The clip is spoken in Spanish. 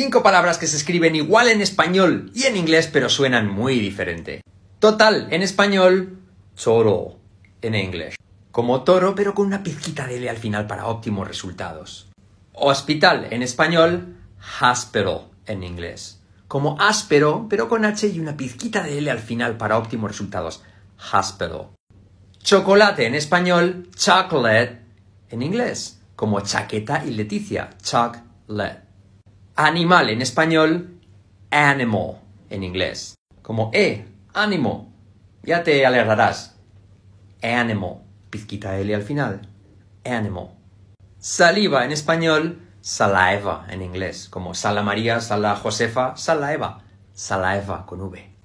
Cinco palabras que se escriben igual en español y en inglés, pero suenan muy diferente. Total, en español, toro, en inglés. Como toro, pero con una pizquita de L al final para óptimos resultados. Hospital, en español, hospital, en inglés. Como áspero, pero con H y una pizquita de L al final para óptimos resultados. Hospital. Chocolate, en español, chocolate, en inglés. Como chaqueta y Leticia, chocolate animal en español, animal en inglés. Como, E, ánimo, ya te alegrarás. Animal, pizquita L al final. Animal. Saliva en español, saliva en inglés. Como sala María, sala Josefa, saliva. Saliva con V.